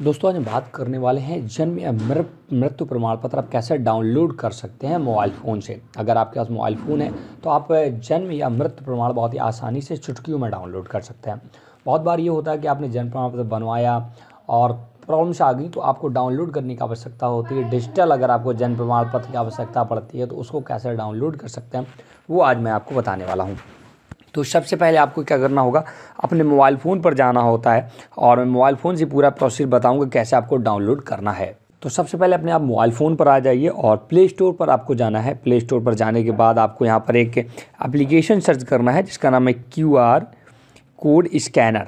दोस्तों आज हम बात करने वाले हैं जन्म या मृत्यु प्रमाण पत्र आप कैसे डाउनलोड कर सकते हैं मोबाइल फ़ोन से अगर आपके पास मोबाइल फ़ोन है तो आप जन्म या मृत्यु प्रमाण बहुत ही आसानी से चुटकियों में डाउनलोड कर सकते हैं बहुत बार ये होता है कि आपने जन्म प्रमाण पत्र बनवाया और प्रॉब्लम्स आ गई तो आपको डाउनलोड करने की आवश्यकता होती है डिजिटल अगर आपको जन्म प्रमाण पत्र की आवश्यकता पड़ती है तो उसको कैसे डाउनलोड कर सकते हैं वो आज मैं आपको बताने वाला हूँ तो सबसे पहले आपको क्या करना होगा अपने मोबाइल फ़ोन पर जाना होता है और मैं मोबाइल फ़ोन से पूरा प्रोसेस बताऊंगा कैसे आपको डाउनलोड करना है तो सबसे पहले अपने आप मोबाइल फ़ोन पर आ जाइए और प्ले स्टोर पर आपको जाना है प्ले स्टोर पर जाने के बाद आपको यहाँ पर एक एप्लीकेशन सर्च करना है जिसका नाम है क्यू कोड स्कैनर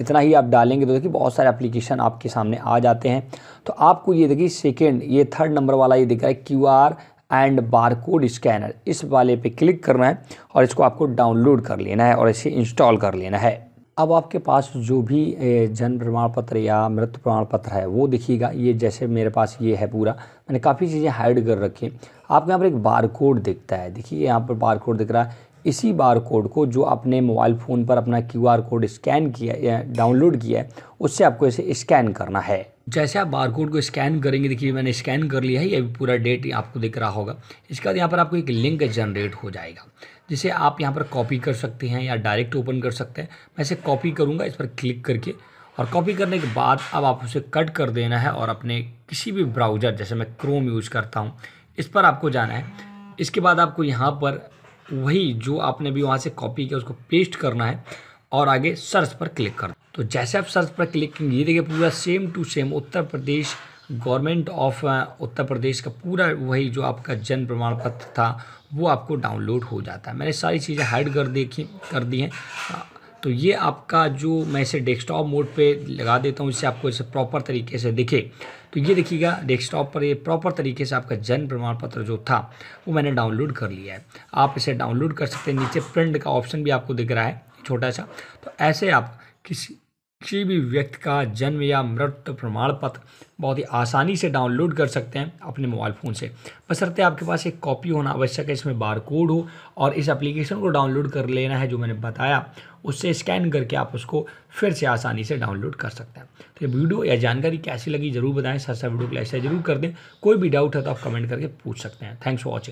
इतना ही आप डालेंगे तो देखिए बहुत सारे एप्लीकेशन आपके सामने आ जाते हैं तो आपको ये देखिए सेकेंड ये थर्ड नंबर वाला ये दिख रहा है Q R and barcode scanner इस वाले पे क्लिक करना है और इसको आपको डाउनलोड कर लेना है और इसे इंस्टॉल कर लेना है अब आपके पास जो भी जन्म प्रमाण पत्र या मृत्यु प्रमाण पत्र है वो दिखिएगा ये जैसे मेरे पास ये है पूरा मैंने काफ़ी चीज़ें हाइड कर रखी हैं आपके यहाँ पर एक बार कोड दिखता है देखिए यहाँ पर बार कोड दिख रहा है इसी बार कोड को जो आपने मोबाइल फ़ोन पर अपना क्यू आर कोड स्कैन किया या डाउनलोड किया है उससे आपको इसे स्कैन करना है जैसे आप बार कोड को स्कैन करेंगे देखिए मैंने स्कैन कर लिया है ये भी पूरा डेट आपको दिख रहा होगा इसके बाद यहाँ पर आपको एक लिंक जनरेट हो जाएगा जिसे आप यहाँ पर कॉपी कर सकते हैं या डायरेक्ट ओपन कर सकते हैं मैं इसे कॉपी करूँगा इस पर क्लिक करके और कॉपी करने के बाद अब आप उसे कट कर देना है और अपने किसी भी ब्राउज़र जैसे मैं क्रोम यूज़ करता हूँ इस पर आपको जाना है इसके बाद आपको यहाँ पर वही जो आपने अभी वहाँ से कॉपी किया उसको पेस्ट करना है और आगे सर्च पर क्लिक करना तो जैसे आप सर्च पर क्लिक करेंगे ये देखिए पूरा same to same Uttar Pradesh government of Uttar Pradesh का पूरा वही जो आपका जन्म प्रमाण पत्र था वो आपको डाउनलोड हो जाता है मैंने सारी चीज़ें हाइड कर देखी कर दी हैं तो ये आपका जो मैं इसे डेस्कटॉप मोड पे लगा देता हूँ इससे आपको इसे प्रॉपर तरीके से दिखे तो ये देखिएगा डेस्कटॉप पर ये प्रॉपर तरीके से आपका जन्म प्रमाण पत्र जो था वो मैंने डाउनलोड कर लिया है आप इसे डाउनलोड कर सकते हैं नीचे प्रिंट का ऑप्शन भी आपको दिख रहा है छोटा सा तो ऐसे आप किसी किसी भी व्यक्ति का जन्म या मृत्यु प्रमाण पत्र बहुत ही आसानी से डाउनलोड कर सकते हैं अपने मोबाइल फ़ोन से बसरते आपके पास एक कॉपी होना आवश्यक है इसमें बार कोड हो और इस एप्लीकेशन को डाउनलोड कर लेना है जो मैंने बताया उससे स्कैन करके आप उसको फिर से आसानी से डाउनलोड कर सकते हैं तो ये वीडियो या जानकारी कैसी लगी जरूर बताएं सर वीडियो को लाइक जरूर कर दें कोई भी डाउट है तो आप कमेंट करके पूछ सकते हैं थैंक्स फॉर वॉचिंग